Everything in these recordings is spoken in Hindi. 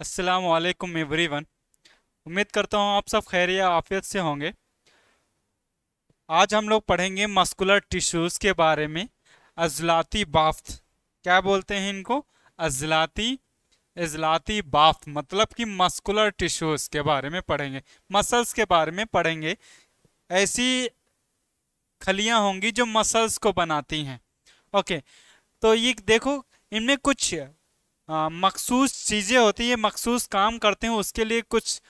असलकम एवरी वन उम्मीद करता हूँ आप सब खैर या आफियत से होंगे आज हम लोग पढ़ेंगे मस्कुलर टिश्यूज़ के बारे में अजलाती बाफ्त क्या बोलते हैं इनको अजलाती अजलाती बाफ्त मतलब कि मस्कुलर टिश्यूज़ के बारे में पढ़ेंगे मसल्स के बारे में पढ़ेंगे ऐसी खलियाँ होंगी जो मसल्स को बनाती हैं ओके तो ये देखो इनमें कुछ मखसूस चीज़ें होती हैं मखसूस काम करते हैं उसके लिए कुछ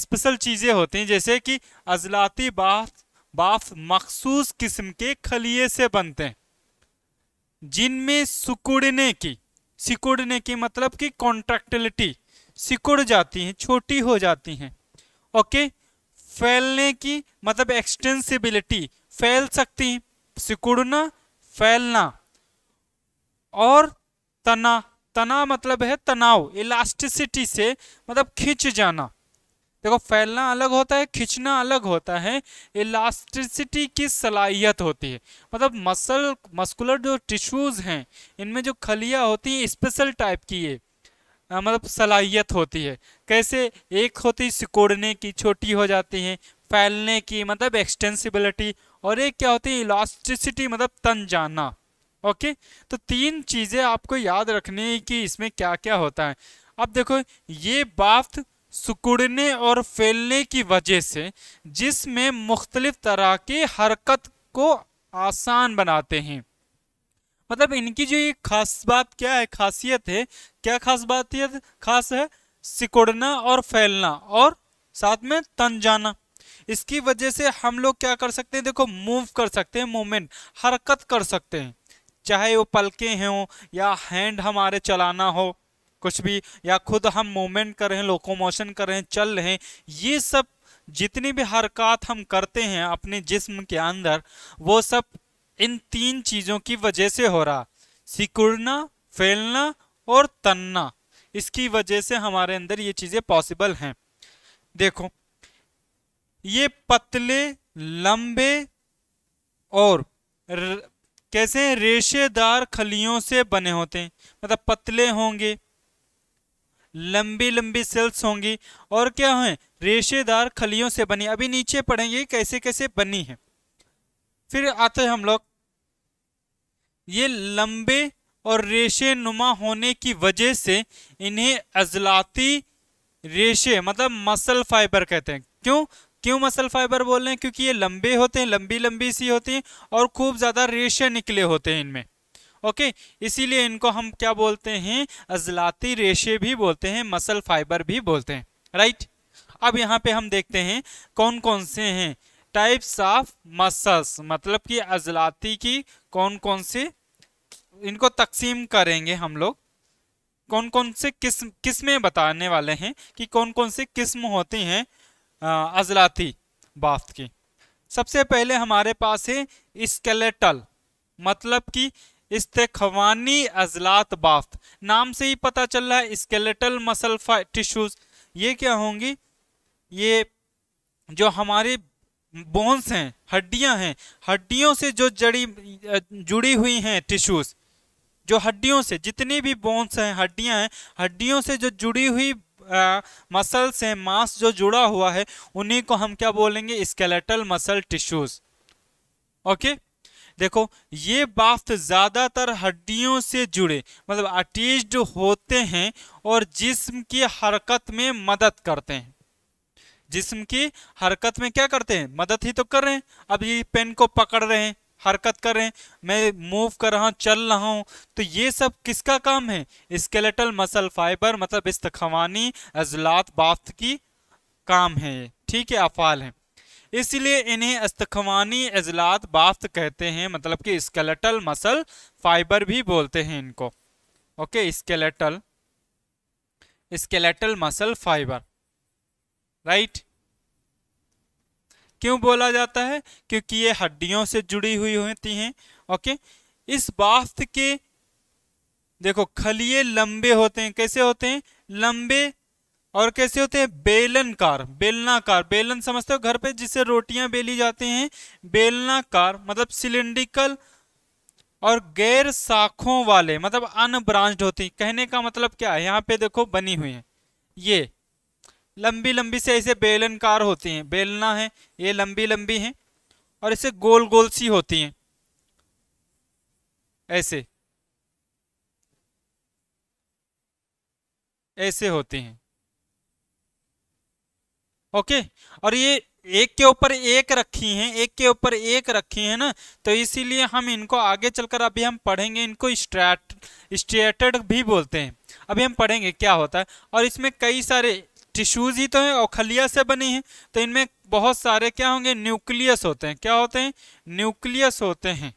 स्पेशल चीज़ें होती हैं जैसे कि अजलाती बाफ बाफ मखसूस किस्म के खलिए से बनते हैं जिनमें सिकुड़ने की सिकुड़ने की मतलब कि कॉन्ट्रैक्टिलिटी सिकुड़ जाती हैं छोटी हो जाती हैं ओके फैलने की मतलब एक्सटेंसिबिलिटी फैल सकती हैं सिकुड़ना फैलना और तना तना मतलब है तनाव इलास्टिसिटी से मतलब खींच जाना देखो फैलना अलग होता है खींचना अलग होता है इलास्टिसिटी की सलाहियत होती है मतलब मसल मस्कुलर जो टिश्यूज़ हैं इनमें जो खलियाँ होती हैं स्पेशल टाइप की है आ, मतलब सलाहियत होती है कैसे एक होती सिकोड़ने की छोटी हो जाती हैं फैलने की मतलब एक्सटेंसिबिलिटी और एक क्या होती है इलास्टिसिटी मतलब तन जाना ओके तो तीन चीज़ें आपको याद रखने की इसमें क्या क्या होता है अब देखो ये बाफ्त सुकुड़ने और फैलने की वजह से जिसमें मुख्तलिफ तरह के हरकत को आसान बनाते हैं मतलब इनकी जो ये खास बात क्या है खासियत है क्या खास बात है खास है सिकुड़ना और फैलना और साथ में तन जाना इसकी वजह से हम लोग क्या कर सकते हैं देखो मूव कर सकते हैं मूवमेंट हरकत कर सकते हैं चाहे वो पलके हों या हैंड हमारे चलाना हो कुछ भी या खुद हम मूवमेंट कर रहे हैं लोकोमोशन कर रहे हैं चल रहे हैं ये सब जितनी भी हरकत हम करते हैं अपने जिस्म के अंदर वो सब इन तीन चीज़ों की वजह से हो रहा सिकुड़ना फैलना और तनना इसकी वजह से हमारे अंदर ये चीज़ें पॉसिबल हैं देखो ये पतले लंबे और कैसे रेशेदार खलियों से बने होते हैं मतलब पतले होंगे लंबी लंबी सेल्स होंगी और क्या है रेशेदार खलियों से बनी अभी नीचे पढ़ेंगे कैसे कैसे बनी है फिर आते हैं हम लोग ये लंबे और रेशे नुमा होने की वजह से इन्हें अजलाती रेशे मतलब मसल फाइबर कहते हैं क्यों क्यों मसल फाइबर बोल रहे हैं क्योंकि ये लंबे होते हैं लंबी लंबी सी होती हैं और खूब ज़्यादा रेशे निकले होते हैं इनमें ओके इसीलिए इनको हम क्या बोलते हैं अजलाती रेशे भी बोलते हैं मसल फाइबर भी बोलते हैं राइट अब यहाँ पे हम देखते हैं कौन कौन से हैं टाइप्स ऑफ मसल्स मतलब कि अजलाती की कौन कौन से इनको तकसीम करेंगे हम लोग कौन कौन से किस्म किस्में बताने वाले हैं कि कौन कौन से किस्म होती हैं अजलाती बाफ्त की सबसे पहले हमारे पास है स्केलेटल मतलब कि इस्तेखवानी अजलात बाफ्त नाम से ही पता चल रहा है स्केलेटल मसल टिश्यूज ये क्या होंगी ये जो हमारे बोन्स हैं हड्डियां हैं हड्डियों से जो जड़ी जुड़ी हुई हैं टिश्यूज़ जो हड्डियों से जितनी भी बोन्स हैं हड्डियां हैं हड्डियों से जो जुड़ी हुई मसल से मांस जो जुड़ा हुआ है उन्हीं को हम क्या बोलेंगे स्केलेटल मसल टिश्यूज ओके देखो ये बाफ्त ज़्यादातर हड्डियों से जुड़े मतलब अटीज्ड होते हैं और जिस्म की हरकत में मदद करते हैं जिस्म की हरकत में क्या करते हैं मदद ही तो कर रहे हैं अब ये पेन को पकड़ रहे हैं हरकत कर रहे हैं मैं मूव कर रहा हूँ चल रहा हूँ तो ये सब किसका काम है स्केलेटल मसल फाइबर मतलब इस्तखवानी अजलात बाफ्त की काम है ये ठीक है अफाल है इसलिए इन्हें अस्तखवानी अजलात बाफ्त कहते हैं मतलब कि स्केलेटल मसल फाइबर भी बोलते हैं इनको okay skeletal skeletal muscle fibre right क्यों बोला जाता है क्योंकि ये हड्डियों से जुड़ी हुई होती हैं ओके इस बास्त के देखो खलिए लंबे होते हैं कैसे होते हैं लंबे और कैसे होते हैं बेलनकार बेलनाकार बेलन समझते हो घर पे जिसे रोटियां बेली जाती हैं बेलनाकार मतलब सिलिंड्रिकल और गैर शाखों वाले मतलब अनब्रांच्ड होती कहने का मतलब क्या है यहाँ पे देखो बनी हुई है ये लंबी लंबी से ऐसे बेलनकार होती हैं बेलना है ये लंबी लंबी हैं और ऐसे गोल गोल सी होती हैं ऐसे ऐसे होती हैं ओके और ये एक के ऊपर एक रखी हैं एक के ऊपर एक रखी हैं ना तो इसीलिए हम इनको आगे चलकर अभी हम पढ़ेंगे इनको स्ट्रैट स्ट्रेटेड भी बोलते हैं अभी हम पढ़ेंगे क्या होता है और इसमें कई सारे टिश्यूज ही तो हैं और खलिया से बनी हैं तो इनमें बहुत सारे क्या होंगे न्यूक्लियस होते हैं क्या होते हैं न्यूक्लियस होते हैं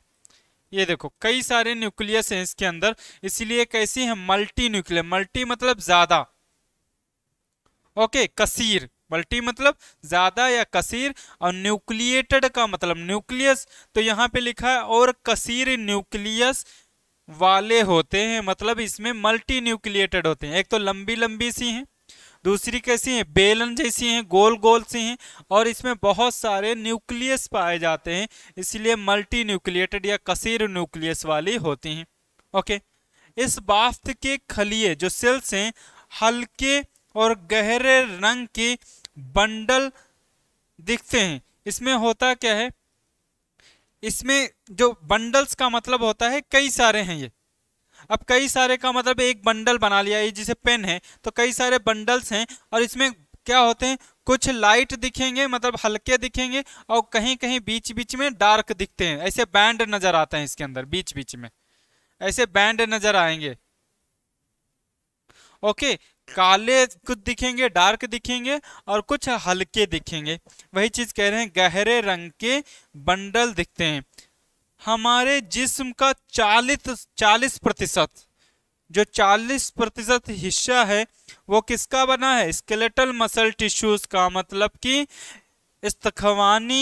ये देखो कई सारे न्यूक्लियस हैं इसके अंदर इसलिए कैसी है मल्टी न्यूक्लियर मल्टी मतलब ज्यादा ओके कसीर मल्टी मतलब ज्यादा या कसीर और न्यूक्लिएटेड का मतलब न्यूक्लियस तो यहाँ पे लिखा है और कसीर न्यूक्लियस वाले होते हैं मतलब इसमें मल्टी न्यूक्लिएटेड होते हैं एक तो लंबी लंबी सी हैं दूसरी कैसी हैं बेलन जैसी हैं गोल गोल सी हैं और इसमें बहुत सारे न्यूक्लियस पाए जाते हैं इसलिए मल्टी न्यूक्लिएटेड या कसीर न्यूक्लियस वाली होती हैं ओके इस बाफ्त के खलिए जो सेल्स हैं हल्के और गहरे रंग के बंडल दिखते हैं इसमें होता क्या है इसमें जो बंडल्स का मतलब होता है कई सारे हैं ये अब कई सारे का मतलब एक बंडल बना लिया ये जिसे पेन है तो कई सारे बंडल्स हैं और इसमें क्या होते हैं कुछ लाइट दिखेंगे मतलब हल्के दिखेंगे और कहीं कहीं बीच बीच में डार्क दिखते हैं ऐसे बैंड नजर आते हैं इसके अंदर बीच बीच में ऐसे बैंड नजर आएंगे ओके काले कुछ दिखेंगे डार्क दिखेंगे और कुछ हल्के दिखेंगे वही चीज कह रहे हैं गहरे रंग के बंडल दिखते हैं हमारे जिस्म का चालीस चालीस प्रतिशत जो 40 प्रतिशत हिस्सा है वो किसका बना है स्केलेटल मसल टिश्यूज का मतलब कि इस्तखवानी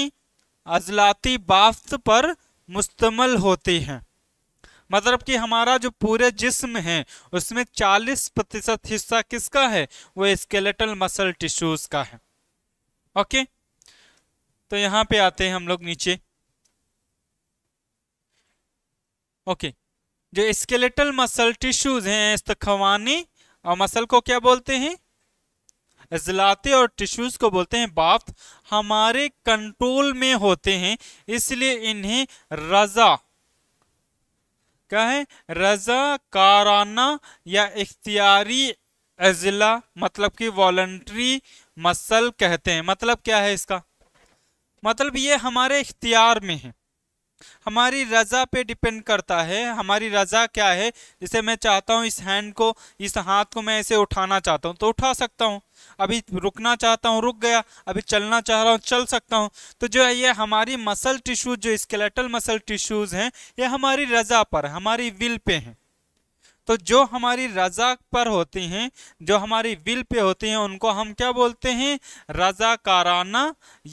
अजलाती बाफ्त पर मुश्तमल होती हैं मतलब कि हमारा जो पूरे जिस्म है उसमें 40 प्रतिशत हिस्सा किसका है वो स्केलेटल मसल टिश्यूज का है ओके तो यहाँ पे आते हैं हम लोग नीचे ओके जो स्केलेटल मसल टिश्यूज हैं इस्तखवानी और मसल को क्या बोलते हैं अजलाते और टिश्यूज को बोलते हैं बाफ्त हमारे कंट्रोल में होते हैं इसलिए इन्हें रजा क्या है रजा काराना या इख्तियारी अजला मतलब कि वॉल्ट्री मसल कहते हैं मतलब क्या है इसका मतलब ये हमारे इख्तियार में है हमारी रज़ा पे डिपेंड करता है हमारी रज़ा क्या है जैसे मैं चाहता हूँ इस हैंड को इस हाथ को मैं ऐसे उठाना चाहता हूँ तो उठा सकता हूँ अभी रुकना चाहता हूँ रुक गया अभी चलना चाह रहा हूँ चल सकता हूँ तो जो है ये हमारी मसल टिश्यूज़ जो स्केलेटल मसल टिश्यूज़ हैं ये हमारी रज़ा पर हमारी विल पे हैं तो जो हमारी रजा पर होती हैं जो हमारी विल पे होती हैं उनको हम क्या बोलते हैं रजाकाराना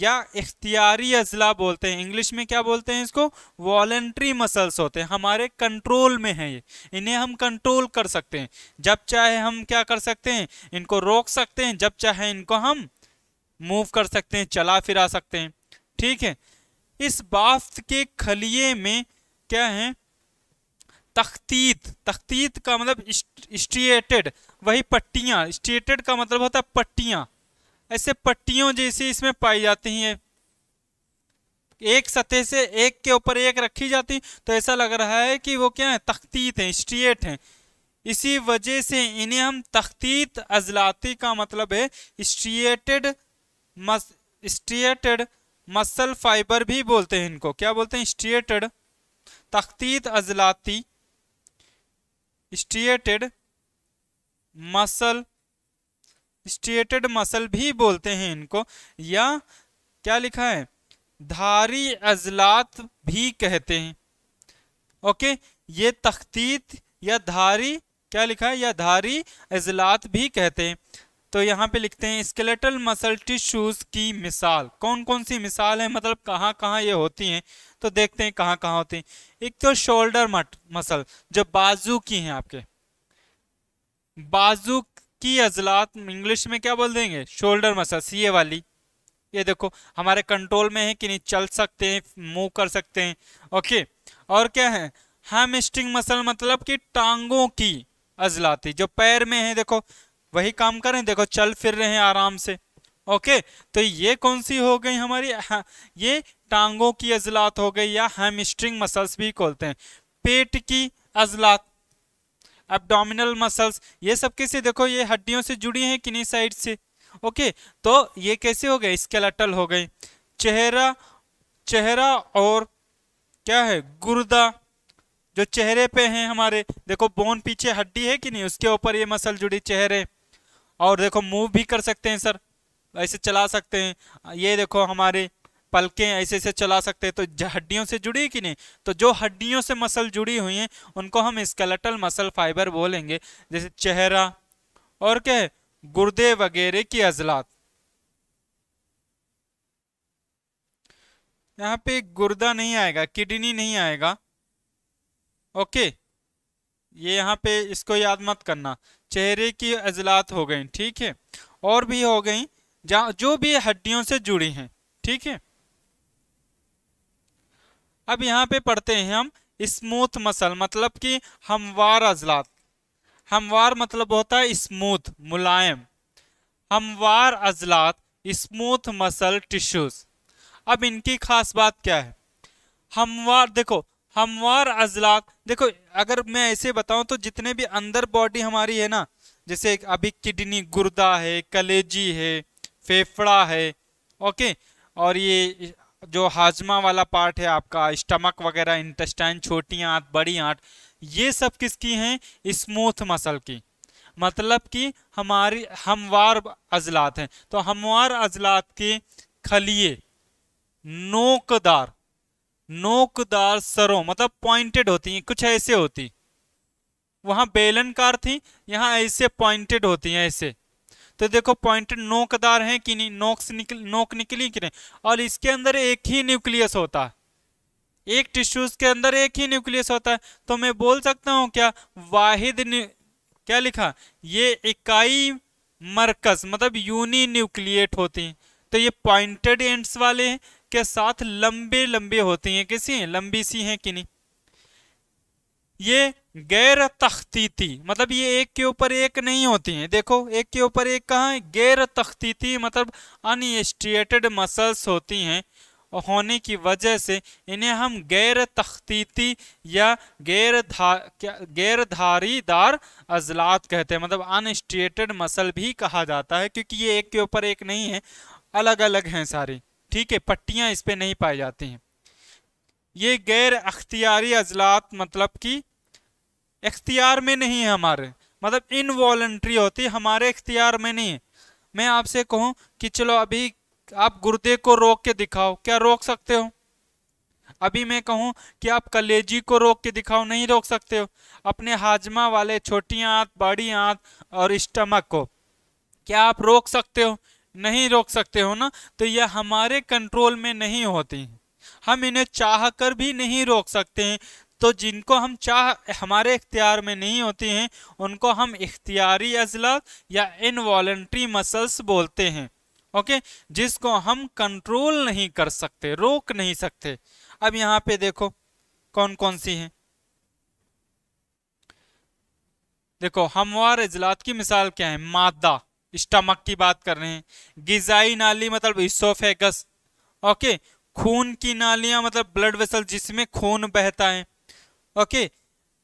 या इख्तियारी अजला बोलते हैं इंग्लिश में क्या बोलते हैं इसको वॉल्ट्री मसल्स होते हैं हमारे कंट्रोल में हैं ये इन्हें हम कंट्रोल कर सकते हैं जब चाहे हम क्या कर सकते हैं इनको रोक सकते हैं जब चाहे इनको हम मूव कर सकते हैं चला फिरा सकते हैं ठीक है इस बाफ्त के खलिए में क्या है तख्तीत तख्तीत का मतलब स्ट्रिएटेड वही पट्टियाँ स्ट्रिएटेड का मतलब होता है पट्टियाँ ऐसे पट्टियों जैसी इसमें पाई जाती हैं एक सतह से एक के ऊपर एक रखी जाती तो ऐसा लग रहा है कि वो क्या है तख्तीत हैं स्ट्रिएट हैं इसी वजह से इन्हें हम तख्तीत अजलाती का मतलब है स्ट्रिएटेड मस स्ट्रिएटेड मसल फाइबर भी बोलते हैं इनको क्या बोलते हैं स्ट्रिएटेड तख्तीत अजलाती स्ट्रिएटेड मसल स्ट्रिएटेड मसल भी बोलते हैं इनको या क्या लिखा है धारी अजलात भी कहते हैं ओके ये तख्तीत या धारी क्या लिखा है या धारी अजलात भी कहते हैं तो यहाँ पे लिखते हैं स्केलेटल मसल टिश्यूज की मिसाल कौन कौन सी मिसाल है मतलब कहाँ कहाँ ये होती हैं तो देखते हैं कहाँ कहाँ होती हैं एक तो शोल्डर मसल जो बाजू की हैं आपके बाजू की अजलात इंग्लिश में क्या बोल देंगे शोल्डर सी ये वाली ये देखो हमारे कंट्रोल में है कि नहीं चल सकते हैं मूव कर सकते हैं ओके और क्या है हैमस्ट्रिंग मसल मतलब कि टांगों की अजलाती जो पैर में है देखो वही काम करें देखो चल फिर रहे हैं आराम से ओके तो ये कौन सी हो गई हमारी हाँ, ये टांगों की अजलात हो गई या हेमस्ट्रिंग मसल्स भी खोलते हैं पेट की अजलात एबडोमिनल मसल्स ये सब कैसे देखो ये हड्डियों से जुड़ी हैं किन्हीं साइड से ओके तो ये कैसे हो गए स्केलेटल हो गई चेहरा चेहरा और क्या है गुर्दा जो चेहरे पे हैं हमारे देखो बोन पीछे हड्डी है कि नहीं उसके ऊपर ये मसल जुड़ी चेहरे और देखो मूव भी कर सकते हैं सर ऐसे चला सकते हैं ये देखो हमारे पलकें ऐसे ऐसे चला सकते हैं तो हड्डियों से जुड़ी कि नहीं तो जो हड्डियों से मसल जुड़ी हुई हैं उनको हम स्केलेटल मसल फाइबर बोलेंगे जैसे चेहरा और क्या है गुर्दे वगैरह की अजलात यहाँ पे गुर्दा नहीं आएगा किडनी नहीं आएगा ओके ये यहाँ पे इसको याद मत करना चेहरे की अजलात हो गई ठीक है और भी हो गई जहाँ जो भी हड्डियों से जुड़ी हैं ठीक है अब यहाँ पे पढ़ते हैं हम स्मूथ मसल मतलब कि हमवार अजलात हमवार मतलब होता है स्मूथ मुलायम हमवार अजलात स्मूथ मसल टिश्यूज अब इनकी खास बात क्या है हमवार देखो हमवार अजलाक देखो अगर मैं ऐसे बताऊं तो जितने भी अंदर बॉडी हमारी है ना जैसे अभी किडनी गुर्दा है कलेजी है फेफड़ा है ओके और ये जो हाजमा वाला पार्ट है आपका स्टमक वगैरह इंटेस्टाइन छोटी आँट बड़ी आँट ये सब किसकी हैं स्मूथ मसल की मतलब कि हमारी हमवार अजलात हैं तो हमवार अजलात के खलिए नोकदार नोकदार सरों मतलब पॉइंटेड होती हैं कुछ ऐसे होती वहां बेलनकार थी यहाँ ऐसे पॉइंटेड होती हैं ऐसे तो देखो पॉइंटेड नोकदार हैं कि नहीं नोक निकल नोक निकली कि नहीं और इसके अंदर एक ही न्यूक्लियस होता है एक टिश्यूज के अंदर एक ही न्यूक्लियस होता है तो मैं बोल सकता हूँ क्या वाहिद क्या लिखा ये इकाई मरकज मतलब यूनी न्यूक्लिएट होती हैं तो ये पॉइंटेड एंड्स वाले हैं के साथ लंबे लंबे होती हैं किसी हैं लंबी सी हैं कि नहीं ये गैर तख्तीती मतलब ये एक के ऊपर एक नहीं होती हैं देखो एक के ऊपर एक कहा है गैर तख्तीती मतलब अनस्ट्रिएटेड मसल्स होती हैं होने की वजह से इन्हें हम गैर तख्तीती या गैर धा गैर धारीदार अजलात कहते हैं मतलब अनस्ट्रिएटेड मसल भी कहा जाता है क्योंकि ये एक के ऊपर एक नहीं है अलग अलग हैं सारी ठीक है पट्टियाँ इस पर नहीं पाई जाती हैं ये गैर अख्तियारी अजलात मतलब कि इख्तियार में नहीं है हमारे मतलब इनवॉल्ट्री होती हमारे इख्तियार में नहीं है मैं आपसे कहूँ कि चलो अभी आप गुर्दे को रोक के दिखाओ क्या रोक सकते हो अभी मैं कहूँ कि आप कलेजी को रोक के दिखाओ नहीं रोक सकते हो अपने हाजमा वाले छोटी आँत बड़ी आँत और स्टमक को क्या आप रोक सकते हो नहीं रोक सकते हो ना तो यह हमारे कंट्रोल में नहीं होती हम इन्हें चाह कर भी नहीं रोक सकते हैं तो जिनको हम चाह हमारे इख्तियार में नहीं होती हैं उनको हम इख्तियारी अजला या इनवॉल्ट्री मसल्स बोलते हैं ओके जिसको हम कंट्रोल नहीं कर सकते रोक नहीं सकते अब यहाँ पे देखो कौन कौन सी हैं देखो हमवार अजलात की मिसाल क्या है मादा स्टमक की बात कर रहे हैं गिजाई नाली मतलब इसोफेगस ओके खून की नालियां मतलब ब्लड वेसल जिसमें खून बहता है ओके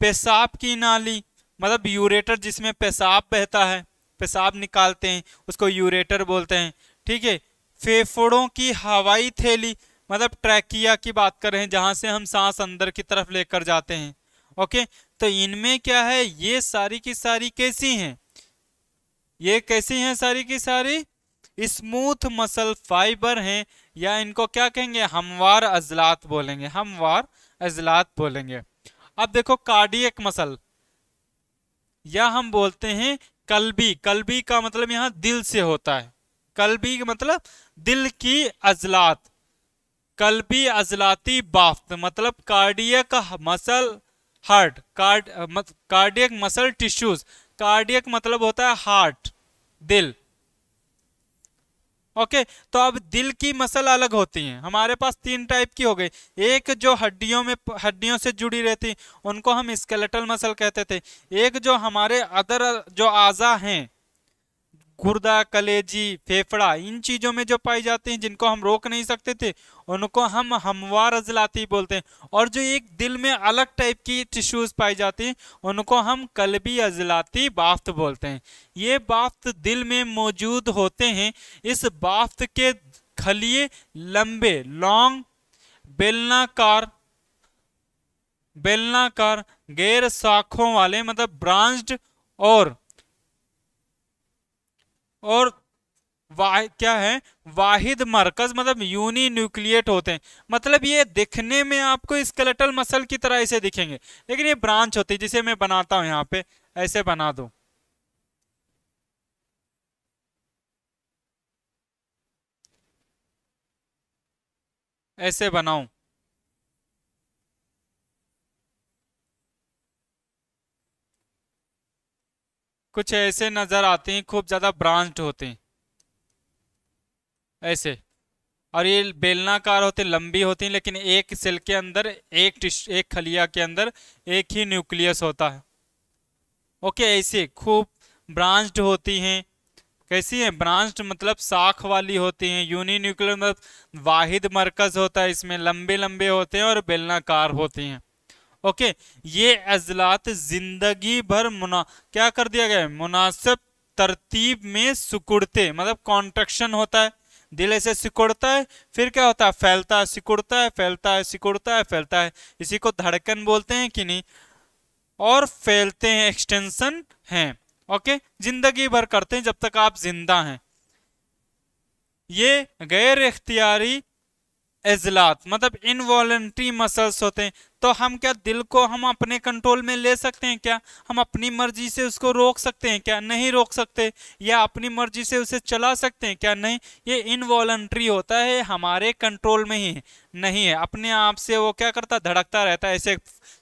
पेशाब की नाली मतलब यूरेटर जिसमें पेशाब बहता है पेशाब निकालते हैं उसको यूरेटर बोलते हैं ठीक है फेफड़ों की हवाई थैली मतलब ट्रैकिया की बात कर रहे हैं जहाँ से हम सांस अंदर की तरफ लेकर जाते हैं ओके तो इनमें क्या है ये सारी की सारी कैसी हैं ये कैसी हैं सारी की सारी स्मूथ मसल फाइबर हैं या इनको क्या कहेंगे हमवार अजलात बोलेंगे हमवार अजलात बोलेंगे अब देखो कार्डियक मसल या हम बोलते हैं कलबी कलबी का मतलब यहां दिल से होता है कलबी का मतलब दिल की अजलात कलबी अजलाती बाफ्त मतलब cardiac muscle heart card cardiac muscle tissues cardiac मतलब होता है हार्ट दिल ओके तो अब दिल की मसल अलग होती हैं हमारे पास तीन टाइप की हो गई एक जो हड्डियों में हड्डियों से जुड़ी रहती उनको हम स्केलेटल मसल कहते थे एक जो हमारे अदर जो आज़ा हैं गुर्दा कलेजी फेफड़ा इन चीज़ों में जो पाई जाते हैं जिनको हम रोक नहीं सकते थे उनको हम हमवार अजलाती बोलते हैं और जो एक दिल में अलग टाइप की टिश्यूज़ पाई जाती हैं उनको हम कलबी अजलाती बाफ्त बोलते हैं ये बाफ्त दिल में मौजूद होते हैं इस बाफ्त के खलिए लंबे लॉन्ग बेलनाकार बेलनाकार गैर शाखों वाले मतलब ब्रांच्ड और और वाह क्या है वाहिद मरकज मतलब यूनी न्यूक्लिएट होते हैं मतलब ये दिखने में आपको स्केलेटल मसल की तरह ऐसे दिखेंगे लेकिन ये ब्रांच होती है जिसे मैं बनाता हूँ यहाँ पे ऐसे बना दो ऐसे बनाऊं कुछ ऐसे नज़र आते हैं खूब ज़्यादा ब्रांच्ड होते हैं ऐसे और ये बेलनाकार होते लंबी होती हैं लेकिन एक सेल के अंदर एक एक खलिया के अंदर एक ही न्यूक्लियस होता है ओके ऐसे खूब ब्रांच्ड होती हैं कैसी हैं ब्रांच्ड मतलब साख वाली होती हैं यूनि न्यूक्लियर मतलब वाहिद मरकज़ होता है इसमें लंबे लंबे होते हैं और बेलनाकार होती हैं ओके ये अजलात जिंदगी भर मुना क्या कर दिया गया है मुनासिब तरतीब में सिकुड़ते मतलब कॉन्ट्रक्शन होता है दिल ऐसे सिकुड़ता है फिर क्या होता है फैलता है सिकुड़ता है फैलता है सिकुड़ता है फैलता है इसी को धड़कन बोलते हैं कि नहीं और फैलते हैं एक्सटेंशन हैं ओके जिंदगी भर करते हैं जब तक आप जिंदा हैं ये गैर इख्तियारी अजलात मतलब इनवॉल्ट्री मसल्स होते हैं तो हम क्या दिल को हम अपने कंट्रोल में ले सकते हैं क्या हम अपनी मर्जी से उसको रोक सकते हैं क्या नहीं रोक सकते या अपनी मर्जी से उसे चला सकते हैं क्या नहीं ये इनवॉल्ट्री होता है हमारे कंट्रोल में ही नहीं है अपने आप से वो क्या करता धड़कता रहता है ऐसे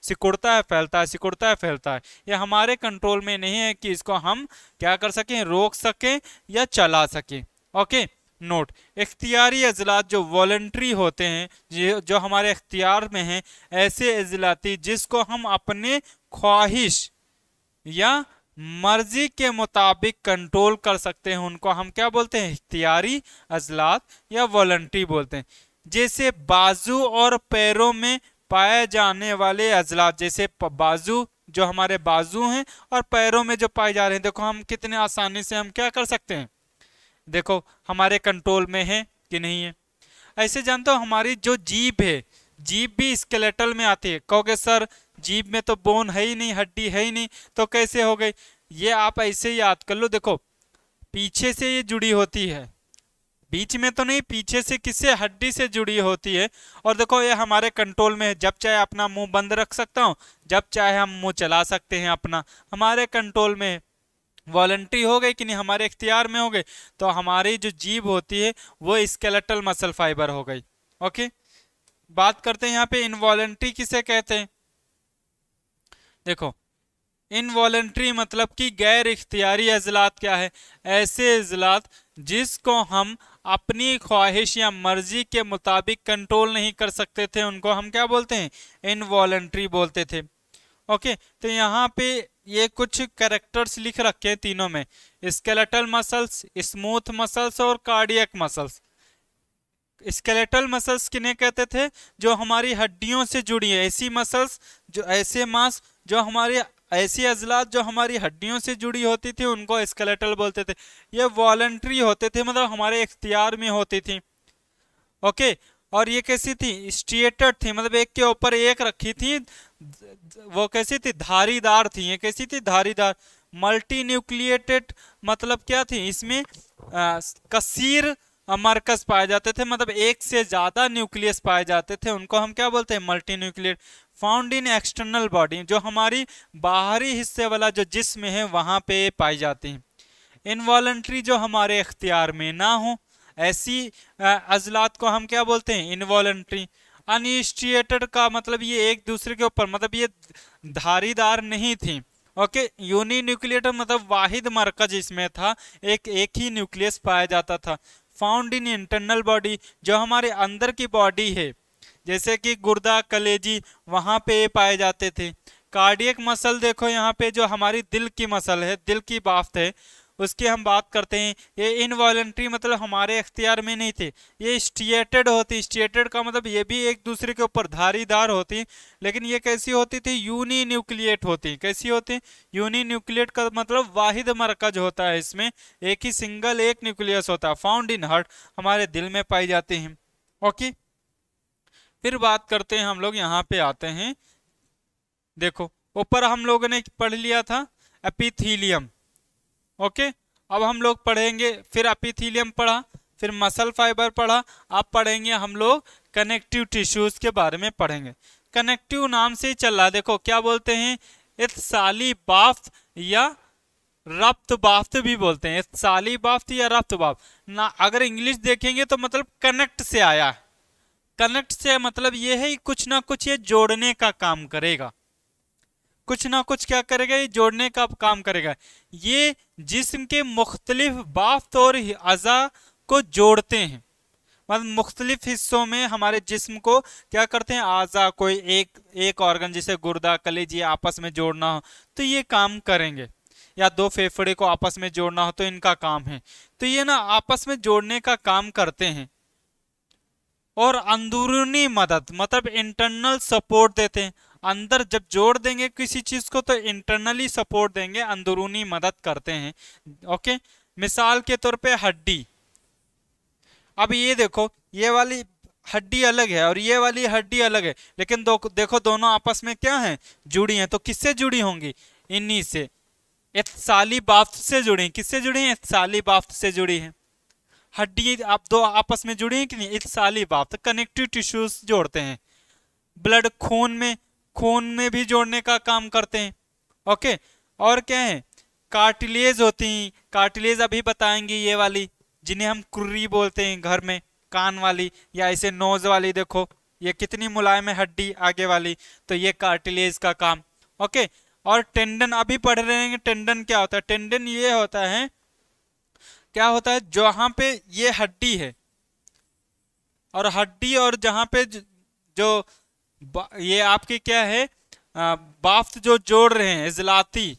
सिकुड़ता है फैलता है सिकुड़ता है फैलता है ये हमारे कंट्रोल में नहीं है कि इसको हम क्या कर सकें रोक सकें या चला सकें ओके नोट इख्तियारी अजलात जो वॉल्ट्री होते हैं जो हमारे अख्तियार में हैं ऐसे अजलाती जिसको हम अपने ख्वाहिश या मर्जी के मुताबिक कंट्रोल कर सकते हैं उनको हम क्या बोलते हैं इख्तियारी अजलात या वॉल्ट्री बोलते हैं जैसे बाजू और पैरों में पाए जाने वाले अजलात जैसे बाजू जो हमारे बाजू हैं और पैरों में जो पाए जा रहे हैं देखो हम कितने आसानी से हम क्या कर सकते हैं देखो हमारे कंट्रोल में है कि नहीं है ऐसे जानते हो हमारी जो जीप है जीप भी स्केलेटल में आती है कहोगे सर जीप में तो बोन है ही नहीं हड्डी है ही नहीं तो कैसे हो गई ये आप ऐसे ही याद कर लो देखो पीछे से ये जुड़ी होती है बीच में तो नहीं पीछे से किससे हड्डी से जुड़ी होती है और देखो ये हमारे कंट्रोल में है जब चाहे अपना मुंह बंद रख सकता हूँ जब चाहे हम मुंह चला सकते हैं अपना हमारे कंट्रोल में है वॉलेंट्री हो गई कि नहीं हमारे इख्तियार में हो गई तो हमारी जो जीभ होती है वो स्केलेटल मसल फाइबर हो गई ओके बात करते हैं यहाँ पे इनवॉलेंट्री किसे कहते हैं देखो इनवॉलेंट्री मतलब कि गैर इख्तियारी अजलात क्या है ऐसे अजलात जिसको हम अपनी ख्वाहिश या मर्जी के मुताबिक कंट्रोल नहीं कर सकते थे उनको हम क्या बोलते हैं इनवॉलेंट्री बोलते थे ओके तो यहाँ पे ये कुछ करेक्टर्स लिख रखे हैं तीनों में स्केलेटल मसल्स स्मूथ मसल्स और कार्डियक मसल्स स्केलेटल मसल्स किन्हें कहते थे जो हमारी हड्डियों से जुड़ी है ऐसी मसल्स जो ऐसे मांस जो हमारे ऐसी अजलात जो हमारी हड्डियों से जुड़ी होती थी उनको स्केलेटल बोलते थे ये वॉल्ट्री होते थे मतलब हमारे इख्तियार में होती थी ओके और ये कैसी थी स्ट्रिएटेड थी मतलब एक के ऊपर एक रखी थी वो कैसी थी धारीदार थी ये कैसी थी धारीदार मल्टी न्यूक्लिएटेड मतलब क्या थी इसमें कसीर मरकज पाए जाते थे मतलब एक से ज़्यादा न्यूक्लियस पाए जाते थे उनको हम क्या बोलते हैं multinuclear found in external body जो हमारी बाहरी हिस्से वाला जो जिसम है वहाँ पे पाई जाती हैं इनवॉल्ट्री जो हमारे इख्तियार में ना हो ऐसी अजलात को हम क्या बोलते हैं इनवॉल्ट्री अनिस्टिएटेड का मतलब ये एक दूसरे के ऊपर मतलब ये धारीदार नहीं थी ओके यूनी न्यूक्लिएटर मतलब वाहिद मरकज इसमें था एक एक ही न्यूक्लियस पाया जाता था फाउंड इन इंटरनल बॉडी जो हमारे अंदर की बॉडी है जैसे कि गुर्दा कलेजी वहाँ पे पाए जाते थे कार्डियक मसल देखो यहाँ पे जो हमारी दिल की मसल है दिल की बाफ्त है उसकी हम बात करते हैं ये इनवॉलेंट्री मतलब हमारे अख्तियार में नहीं थे ये स्टिएटेड होती स्टिएटेड का मतलब ये भी एक दूसरे के ऊपर धारीदार होती लेकिन ये कैसी होती थी यूनी न्यूक्लिएट होती कैसी होती यूनी न्यूक्लिएट का मतलब वाहिद मरकज होता है इसमें एक ही सिंगल एक न्यूक्लियस होता है फाउंड इन हर्ट हमारे दिल में पाई जाती हैं ओके फिर बात करते हैं हम लोग यहाँ पे आते हैं देखो ऊपर हम लोगों ने पढ़ लिया था एपिथीलियम ओके अब हम लोग पढ़ेंगे फिर अपीथीलियम पढ़ा फिर मसल फाइबर पढ़ा अब पढ़ेंगे हम लोग कनेक्टिव टिश्यूज के बारे में पढ़ेंगे कनेक्टिव नाम से ही चल रहा है देखो क्या बोलते हैं इत्साली बाफ्त या रफ्त बाफ्त भी बोलते हैं इत्साली बाफ्त या रफ्त बाफ्त ना अगर इंग्लिश देखेंगे तो मतलब कनेक्ट से आया कनेक्ट से मतलब ये है कुछ ना कुछ ये जोड़ने का काम करेगा कुछ ना कुछ क्या करेगा ये जोड़ने का काम करेगा ये जिसम के मुख्तलिफ बाफ्त और अज़ा को जोड़ते हैं मतलब मुख्तलिफ हिस्सों में हमारे जिस्म को क्या करते हैं आज़ा कोई एक एक ऑर्गन जैसे गुर्दा कलेज ये आपस में जोड़ना हो तो ये काम करेंगे या दो फेफड़े को आपस में जोड़ना हो तो इनका काम है तो ये ना आपस में जोड़ने का काम करते हैं और अंदरूनी मदद मतलब इंटरनल सपोर्ट देते हैं अंदर जब जोड़ देंगे किसी चीज़ को तो इंटरनली सपोर्ट देंगे अंदरूनी मदद करते हैं ओके मिसाल के तौर पे हड्डी अब ये देखो ये वाली हड्डी अलग है और ये वाली हड्डी अलग है लेकिन दो, देखो दोनों आपस में क्या हैं जुड़ी हैं तो किससे जुड़ी होंगी इन्हीं से इतसाली बाफ्त से जुड़ी किससे जुड़ी हैं एथसाली बाफ्त से जुड़ी हैं हड्डी आप दो आपस में जुड़ी हैं कि नहीं एथसाली बाफ्त कनेक्टिव टिश्यूज जोड़ते हैं ब्लड खून में खून में भी जोड़ने का काम करते हैं ओके और क्या है कार्टिलेज होती हैं कार्टिलेज अभी बताएंगे ये वाली जिन्हें हम कुर्री बोलते हैं घर में कान वाली या ऐसे नोज वाली देखो ये कितनी मुलायम है हड्डी आगे वाली तो ये कार्टिलेज का काम ओके और टेंडन अभी पढ़ रहे हैं टेंडन क्या होता है टेंडन ये होता है क्या होता है जहां पे ये हड्डी है और हड्डी और जहाँ पे जो ये आपके क्या है बाफ्त जो जोड़ रहे हैं इजलाती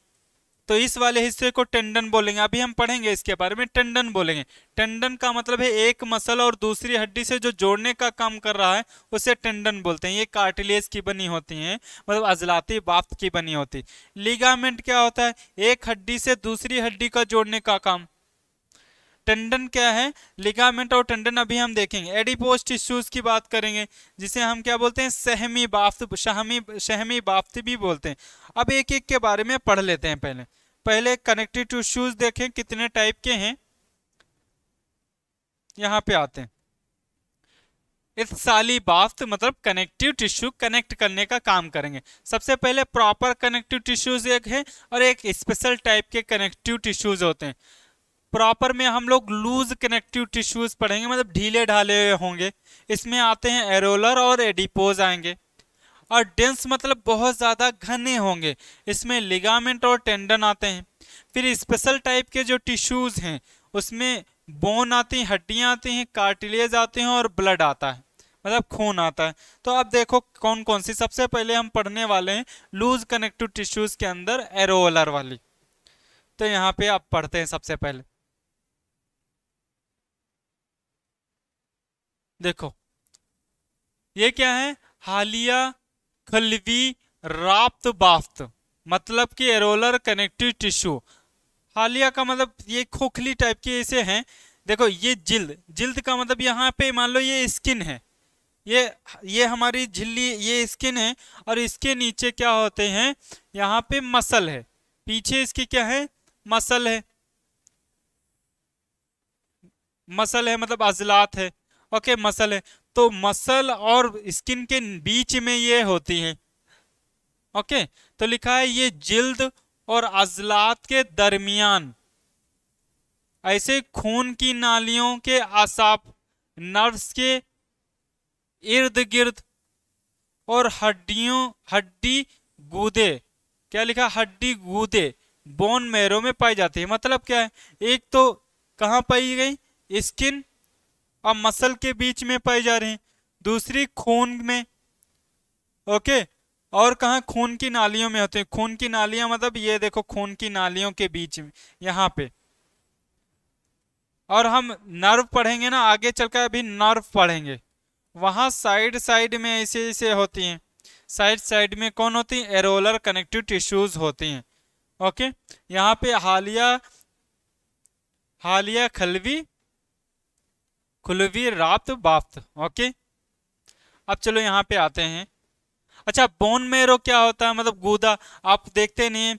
तो इस वाले हिस्से को टेंडन बोलेंगे अभी हम पढ़ेंगे इसके बारे में टेंडन बोलेंगे टेंडन का मतलब है एक मसल और दूसरी हड्डी से जो जोड़ने का काम कर रहा है उसे टेंडन बोलते हैं ये कार्टिलेज की बनी होती हैं मतलब अजलाती बाफ्त की बनी होती लिगामेंट क्या होता है एक हड्डी से दूसरी हड्डी का जोड़ने का काम टेंडन क्या है लिगामेंट और टेंडन अभी हम देखेंगे एडिपोज टिश्यूज की बात करेंगे जिसे हम क्या बोलते हैं सहमी बाफ्त शहमी सहमी बाफ्त भी बोलते हैं अब एक एक के बारे में पढ़ लेते हैं पहले पहले कनेक्टिव टिश्यूज देखें कितने टाइप के हैं यहाँ पे आते हैं साली बाफ्त मतलब कनेक्टिव टिश्यू कनेक्ट करने का काम करेंगे सबसे पहले प्रॉपर कनेक्टिव टिश्यूज एक है और एक स्पेशल टाइप के कनेक्टिव टिश्यूज होते हैं प्रॉपर में हम लोग लूज कनेक्टिव टिश्यूज पढ़ेंगे मतलब ढीले ढाले होंगे इसमें आते हैं एरोलर और एडिपोज आएंगे और डेंस मतलब बहुत ज़्यादा घने होंगे इसमें लिगामेंट और टेंडन आते हैं फिर स्पेशल टाइप के जो टिश्यूज़ हैं उसमें बोन आती हैं हड्डियाँ आती हैं कार्टिलेज आते हैं और ब्लड आता है मतलब खून आता है तो आप देखो कौन कौन सी सबसे पहले हम पढ़ने वाले हैं लूज कनेक्टिव टिश्यूज़ के अंदर एरोलर वाली तो यहाँ पे आप पढ़ते हैं सबसे पहले देखो ये क्या है हालिया खलवी राप्त बाफ्त मतलब कि एरोलर कनेक्टिव टिश्यू हालिया का मतलब ये खोखली टाइप के ऐसे हैं देखो ये जिल्द जिल्द का मतलब यहाँ पे मान लो ये स्किन है ये ये हमारी झिल्ली ये स्किन है और इसके नीचे क्या होते हैं यहाँ पे मसल है पीछे इसके क्या है मसल है मसल है मतलब अजलात है ओके मसल है तो मसल और स्किन के बीच में ये होती है ओके तो लिखा है ये जिल्द और अजलात के दरमियान ऐसे खून की नालियों के आसाप नर्व्स के इर्द गिर्द और हड्डियों हड्डी गूदे क्या लिखा हड्डी गूदे बोन मेरो में पाई जाती है मतलब क्या है एक तो कहाँ पाई गई स्किन और मसल के बीच में पाई जा रही हैं दूसरी खून में ओके और कहाँ खून की नालियों में होते हैं खून की नालियां मतलब ये देखो खून की नालियों के बीच में यहाँ पे और हम नर्व पढ़ेंगे ना आगे चलकर अभी नर्व पढ़ेंगे वहाँ साइड साइड में ऐसे ऐसे होती हैं साइड साइड में कौन होती है एरोलर कनेक्टिव टिश्यूज होती हैं ओके यहाँ पे हालिया हालिया खलवी खुलवी राप्त बाफ्त ओके अब चलो यहाँ पे आते हैं अच्छा बोन मेरो क्या होता है मतलब गूदा आप देखते नहीं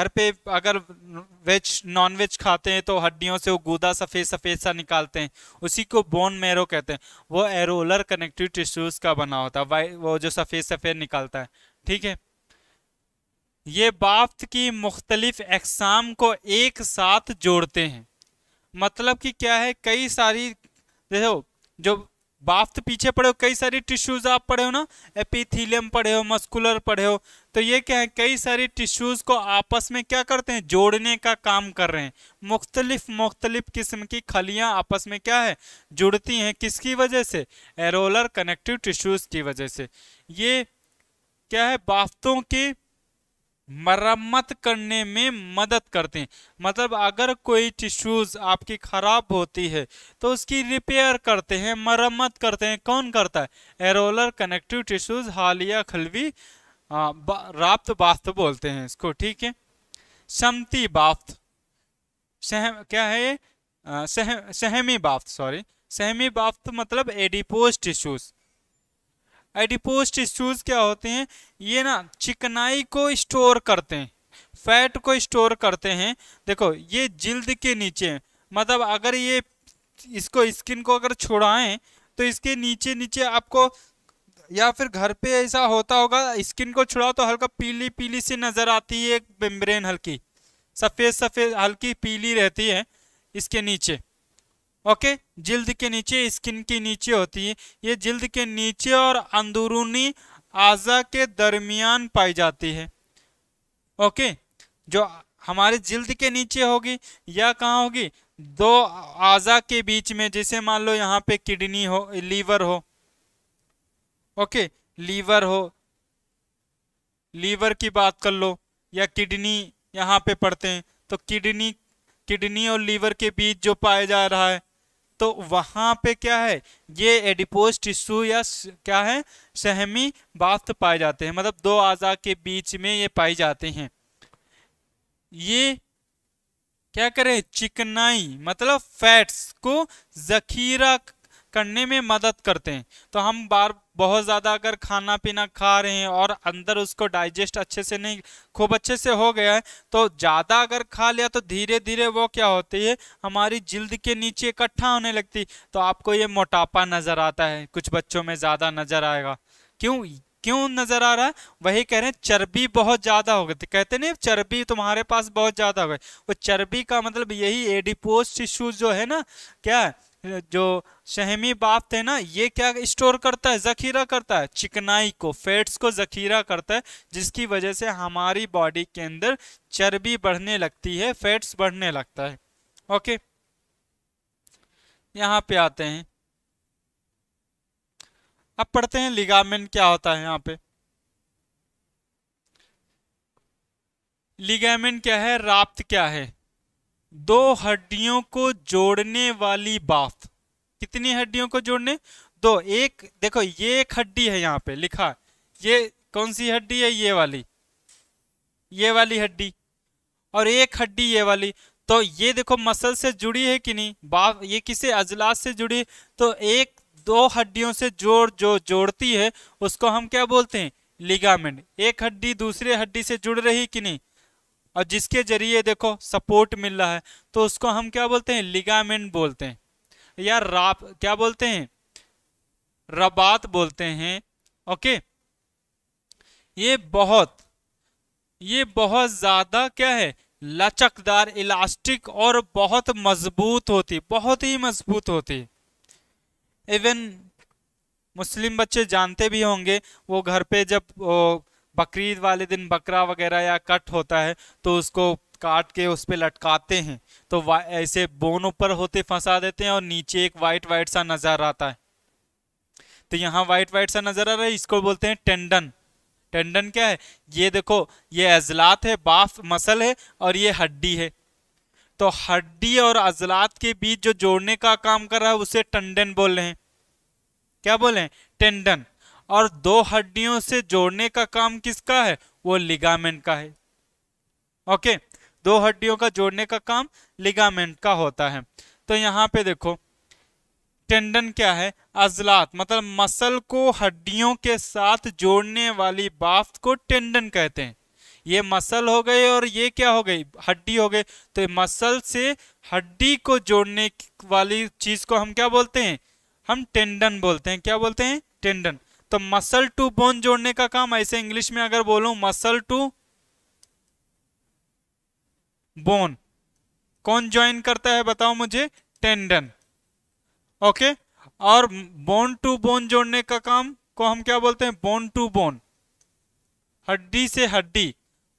घर पे अगर वेज नॉन वेज खाते हैं तो हड्डियों से वो गूदा सफ़ेद सफ़ेद सा निकालते हैं उसी को बोन मेरो कहते हैं वो एरोलर कनेक्टिव टिश्यूज़ का बना होता है वो जो सफ़ेद सफ़ेद निकालता है ठीक है ये बाफ्त की मुख्तलिफ एक्साम को एक साथ जोड़ते हैं मतलब कि क्या है कई सारी देखो जो बाफ्त पीछे पड़े हो कई सारी टिश्यूज आप पढ़े हो ना एपिथीलियम पढ़े हो मस्कुलर पढ़े हो तो ये क्या है कई सारी टिश्यूज को आपस में क्या करते हैं जोड़ने का काम कर रहे हैं मुख्तलिफ मुख्तलिफ किस्म की खलियां आपस में क्या है जुड़ती हैं किसकी वजह से एरोलर कनेक्टिव टिश्यूज की वजह से ये क्या है बाफ्तों की मरम्मत करने में मदद करते हैं मतलब अगर कोई टिश्यूज़ आपकी ख़राब होती है तो उसकी रिपेयर करते हैं मरम्मत करते हैं कौन करता है एरोलर कनेक्टिव टिश्यूज़ हालिया खलवी राप्त बाफ्त बोलते हैं इसको ठीक है समती बाफ्त सहम क्या है ये सहमी बाफ्त सॉरी सहमी बाफ्त मतलब एडिपोज टिश्यूज़ एडिपोज टिश्यूज क्या होते हैं ये ना चिकनाई को स्टोर करते हैं फैट को स्टोर करते हैं देखो ये जिल्द के नीचे मतलब अगर ये इसको स्किन को अगर छुड़ाएं तो इसके नीचे नीचे आपको या फिर घर पे ऐसा होता होगा स्किन को छुड़ाओ तो हल्का पीली पीली सी नज़र आती है एक बेम्ब्रेन हल्की सफ़ेद सफ़ेद हल्की पीली रहती है इसके नीचे ओके जिल्द के नीचे स्किन के नीचे होती है ये जिल्द के नीचे और अंदरूनी आज़ा के दरमियान पाई जाती है ओके जो हमारे जिल्द के नीचे होगी या कहाँ होगी दो आज़ा के बीच में जैसे मान लो यहाँ पे किडनी हो लीवर हो ओके लीवर हो लीवर की बात कर लो या किडनी यहाँ पे पड़ते हैं तो किडनी किडनी और लीवर के बीच जो पाया जा रहा है तो वहां पे क्या है ये एडिपोज टिश्यू या क्या है सहमी बाफ्त पाए जाते हैं मतलब दो आज़ा के बीच में ये पाए जाते हैं ये क्या करें चिकनाई मतलब फैट्स को जखीरा करने में मदद करते हैं तो हम बार बहुत ज़्यादा अगर खाना पीना खा रहे हैं और अंदर उसको डाइजेस्ट अच्छे से नहीं खूब अच्छे से हो गया है तो ज़्यादा अगर खा लिया तो धीरे धीरे वो क्या होती है हमारी जिल्द के नीचे इकट्ठा होने लगती तो आपको ये मोटापा नज़र आता है कुछ बच्चों में ज़्यादा नज़र आएगा क्यों क्यों नजर आ रहा है वही कह रहे हैं चर्बी बहुत ज्यादा हो गई कहते नहीं चर्बी तुम्हारे पास बहुत ज्यादा हो गई वो चर्बी का मतलब यही एडिपोज टिश्यू जो है ना क्या है जो शहमी बाप थे ना ये क्या स्टोर करता है जखीरा करता है चिकनाई को फैट्स को जखीरा करता है जिसकी वजह से हमारी बॉडी के अंदर चर्बी बढ़ने लगती है फैट्स बढ़ने लगता है ओके यहाँ पे आते हैं अब पढ़ते हैं लिगामेंट क्या होता है यहाँ पे लिगामेंट क्या है राप्त क्या है दो हड्डियों को जोड़ने वाली बाफ कितनी हड्डियों को जोड़ने दो एक देखो ये एक हड्डी है यहाँ पे लिखा ये कौन सी हड्डी है ये वाली ये वाली हड्डी और एक हड्डी ये वाली तो ये देखो मसल से जुड़ी है कि नहीं बाफ ये किसी अजलास से जुड़ी तो एक दो हड्डियों से जोड़ जो जोड़ती है उसको हम क्या बोलते हैं लिगामेंट एक हड्डी दूसरे हड्डी से जुड़ रही कि नहीं और जिसके जरिए देखो सपोर्ट मिल रहा है तो उसको हम क्या बोलते हैं लिगामेंट बोलते हैं या राप क्या बोलते हैं रबात बोलते हैं ओके ये बहुत ये बहुत ज़्यादा क्या है लचकदार इलास्टिक और बहुत मजबूत होती बहुत ही मजबूत होती इवन मुस्लिम बच्चे जानते भी होंगे वो घर पे जब बकरीद वाले दिन बकरा वगैरह या कट होता है तो उसको काट के उस पर लटकाते हैं तो ऐसे बोन ऊपर होते फंसा देते हैं और नीचे एक वाइट वाइट सा नज़र आता है तो यहाँ वाइट वाइट सा नज़र आ रहा है इसको बोलते हैं टेंडन टेंडन क्या है ये देखो ये अजलात है बाफ मसल है और ये हड्डी है तो हड्डी और अजलात के बीच जो जोड़ने का काम कर रहा है उसे टंडन बोल रहे हैं क्या बोले टेंडन और दो हड्डियों से जोड़ने का काम किसका है वो लिगामेंट का है ओके दो हड्डियों का जोड़ने का काम लिगामेंट का होता है तो यहाँ पे देखो टेंडन क्या है अजलात मतलब मसल को हड्डियों के साथ जोड़ने वाली बाफ्त को टेंडन कहते हैं ये मसल हो गई और ये क्या हो गई हड्डी हो गई तो मसल से हड्डी को जोड़ने वाली चीज को हम क्या बोलते हैं हम टेंडन बोलते हैं क्या बोलते हैं टेंडन तो मसल टू बोन जोड़ने का काम ऐसे इंग्लिश में अगर बोलूं मसल टू बोन कौन ज्वाइन करता है बताओ मुझे टेंडन ओके और बोन टू बोन जोड़ने का काम को हम क्या बोलते हैं बोन टू बोन हड्डी से हड्डी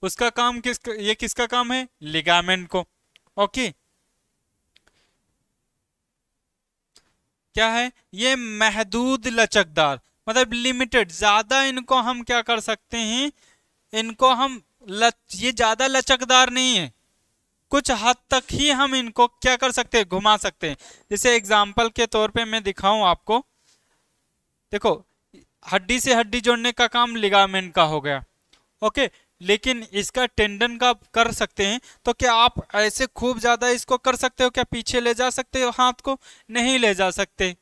उसका काम किस ये किसका काम है लिगामेंट को ओके क्या है ये महदूद लचकदार मतलब लिमिटेड ज़्यादा इनको हम क्या कर सकते हैं इनको हम लच ये ज़्यादा लचकदार नहीं है कुछ हद तक ही हम इनको क्या कर सकते हैं घुमा सकते हैं जैसे एग्जाम्पल के तौर पे मैं दिखाऊं आपको देखो हड्डी से हड्डी जोड़ने का काम लिगामेंट का हो गया ओके लेकिन इसका टेंडन का कर सकते हैं तो क्या आप ऐसे खूब ज़्यादा इसको कर सकते हो क्या पीछे ले जा सकते हो हाथ को नहीं ले जा सकते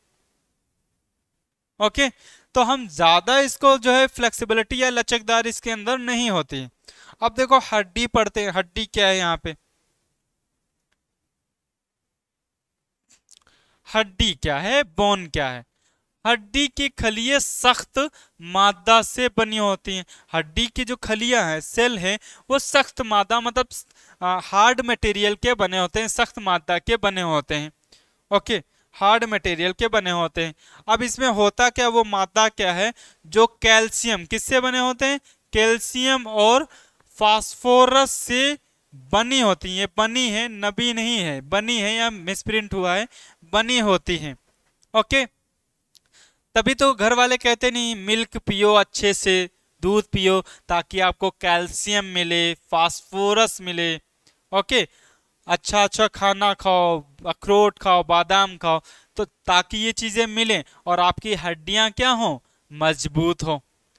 ओके तो हम ज़्यादा इसको जो है फ्लेक्सिबिलिटी या लचकदार इसके अंदर नहीं होती अब देखो हड्डी पढ़ते हैं हड्डी क्या है यहाँ पे हड्डी क्या है बोन क्या है हड्डी की खलिये सख्त मादा से बनी होती हैं हड्डी की जो खलियाँ हैं सेल हैं वो सख्त मादा मतलब हार्ड मटेरियल के बने होते हैं सख्त मादा के बने होते हैं ओके हार्ड मटेरियल के बने होते हैं अब इसमें होता क्या वो मादा क्या है जो कैल्शियम किससे बने होते हैं कैल्शियम और फास्फोरस से बनी होती है बनी है नबी नहीं है बनी है या मिसप्रिंट हुआ है बनी होती है ओके तभी तो घर वाले कहते नहीं मिल्क पियो अच्छे से दूध पियो ताकि आपको कैल्शियम मिले फास्फोरस मिले ओके अच्छा अच्छा खाना खाओ अखरोट खाओ बादाम खाओ तो ताकि ये चीज़ें मिलें और आपकी हड्डियाँ क्या हों मजबूत हों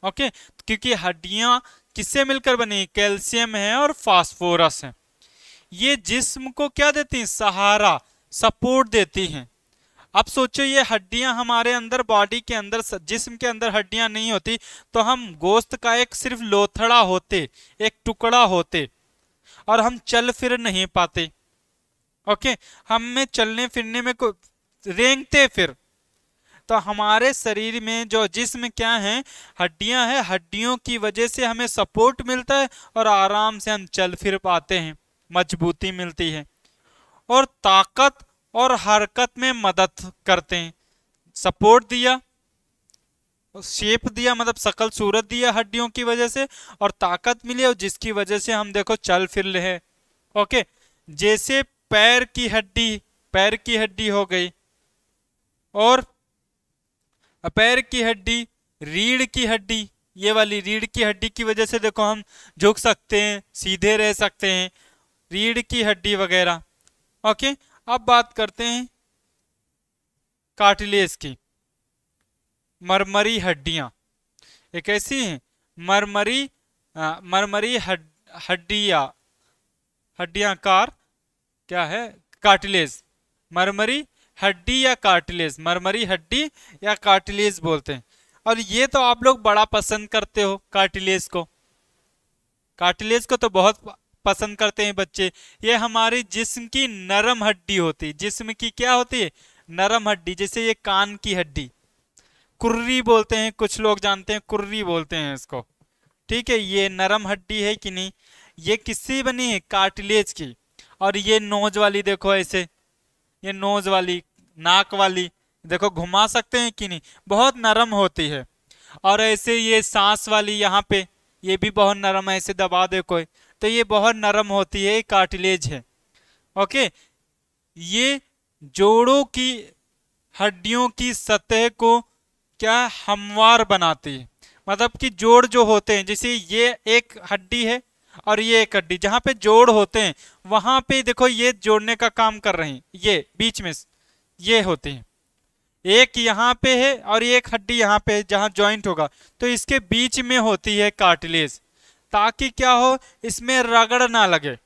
ओके क्योंकि हड्डियाँ किससे मिलकर बनी कैल्शियम है और फास्फोरस है ये जिस्म को क्या देती हैं सहारा सपोर्ट देती हैं अब सोचो ये हड्डियाँ हमारे अंदर बॉडी के अंदर जिस्म के अंदर हड्डियाँ नहीं होती तो हम गोश्त का एक सिर्फ लोथड़ा होते एक टुकड़ा होते और हम चल फिर नहीं पाते ओके हम में चलने फिरने में को रेंगते फिर तो हमारे शरीर में जो जिस्म क्या है हड्डियां हैं हड्डियों की वजह से हमें सपोर्ट मिलता है और आराम से हम चल फिर पाते हैं मजबूती मिलती है और ताकत और हरकत में मदद करते हैं सपोर्ट दिया शेप दिया मतलब सकल सूरत दिया हड्डियों की वजह से और ताकत मिली और जिसकी वजह से हम देखो चल फिर रहे ओके जैसे पैर की हड्डी पैर की हड्डी हो गई और पैर की हड्डी रीढ़ की हड्डी ये वाली रीढ़ की हड्डी की वजह से देखो हम झुक सकते हैं सीधे रह सकते हैं रीढ़ की हड्डी वगैरह ओके अब बात करते हैं कार्टिलेज की मरमरी हड्डियाँ ये कैसी हैं मरमरी मरमरी हड्डिया हड्डियाँ कार क्या है कार्टिलेज मरमरी हड्डी या कार्टिलेज मरमरी हड्डी या कार्टिलेज बोलते हैं और ये तो आप लोग बड़ा पसंद करते हो कार्टिलेज को कार्टिलेज को तो बहुत पसंद करते हैं बच्चे ये हमारी जिस्म की नरम हड्डी होती है जिस्म की क्या होती है नरम हड्डी जैसे ये कान की हड्डी कुर्री बोलते हैं कुछ लोग जानते हैं कुर्री बोलते हैं इसको ठीक है ये नरम हड्डी है कि नहीं ये किससे बनी है कार्टिलेज की और ये नोज वाली देखो ऐसे ये नोज वाली नाक वाली देखो घुमा सकते हैं कि नहीं बहुत नरम होती है और ऐसे ये सांस वाली यहाँ पे ये भी बहुत नरम है ऐसे दबा दे कोई तो ये बहुत नरम होती है कार्टिलेज है ओके ये जोड़ों की हड्डियों की सतह को क्या हमवार बनाती है मतलब कि जोड़ जो होते हैं जैसे ये एक हड्डी है और ये एक हड्डी जहाँ पे जोड़ होते हैं वहाँ पे देखो ये जोड़ने का काम कर रहे हैं ये बीच में ये होते हैं एक यहाँ पे है और एक हड्डी यहाँ पे है जहाँ ज्वाइंट होगा तो इसके बीच में होती है कार्टिलेज ताकि क्या हो इसमें रगड़ ना लगे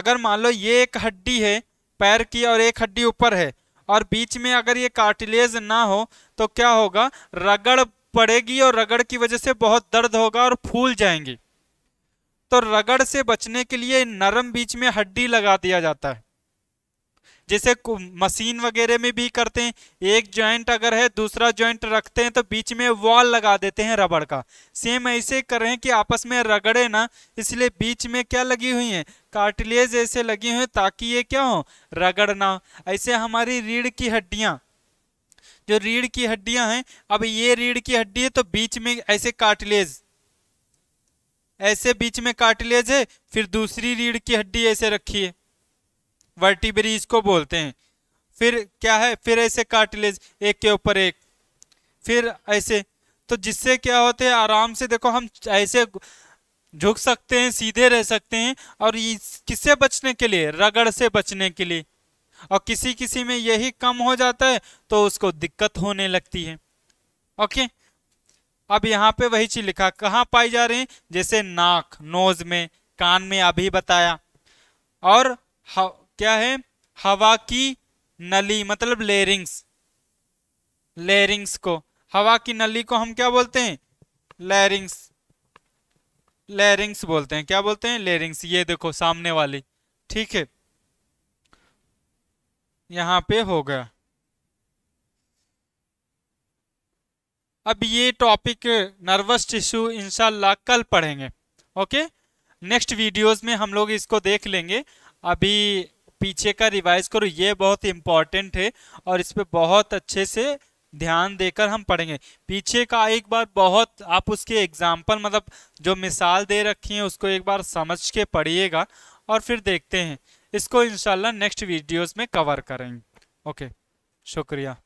अगर मान लो ये एक हड्डी है पैर की और एक हड्डी ऊपर है और बीच में अगर ये कार्टिलेज ना हो तो क्या होगा रगड़ पड़ेगी और रगड़ की वजह से बहुत दर्द होगा और फूल जाएंगी तो रगड़ से बचने के लिए नरम बीच में हड्डी लगा दिया जाता है जैसे मशीन वगैरह में भी करते हैं एक जॉइंट अगर है दूसरा जॉइंट रखते हैं तो बीच में वॉल लगा देते हैं रबड़ का सेम ऐसे कर रहे हैं कि आपस में रगड़े ना इसलिए बीच में क्या लगी हुई है कार्टिलेज ऐसे लगी हुई है ताकि ये क्या हो रगड़ना ऐसे हमारी रीढ़ की हड्डियाँ जो रीढ़ की हड्डियां हैं अब ये रीढ़ की हड्डी है तो बीच में ऐसे कार्टिलेज ऐसे बीच में कार्टिलेज है फिर दूसरी रीढ़ की हड्डी ऐसे रखी है वर्टिब्रीज को बोलते हैं फिर क्या है फिर ऐसे कार्टिलेज एक के ऊपर एक फिर ऐसे तो जिससे क्या होते हैं आराम से देखो हम ऐसे झुक सकते हैं सीधे रह सकते हैं और किससे बचने के लिए रगड़ से बचने के लिए और किसी किसी में यही कम हो जाता है तो उसको दिक्कत होने लगती है ओके अब यहाँ पे वही चीज लिखा कहाँ पाई जा रही है जैसे नाक नोज में कान में अभी बताया और क्या है हवा की नली मतलब लेरिंग्स लेरिंग्स को हवा की नली को हम क्या बोलते हैं लेरिंग्स लेरिंग्स बोलते हैं क्या बोलते हैं लेरिंग्स ये देखो सामने वाली ठीक है यहां पे हो गया अब ये टॉपिक नर्वस टिश्यू इंशाल्लाह कल पढ़ेंगे ओके नेक्स्ट वीडियोस में हम लोग इसको देख लेंगे अभी पीछे का रिवाइज करो ये बहुत इंपॉर्टेंट है और इस पर बहुत अच्छे से ध्यान देकर हम पढ़ेंगे पीछे का एक बार बहुत आप उसके एग्जाम्पल मतलब जो मिसाल दे रखी है उसको एक बार समझ के पढ़िएगा और फिर देखते हैं इसको इंशाल्लाह नेक्स्ट वीडियोस में कवर करेंगे ओके शुक्रिया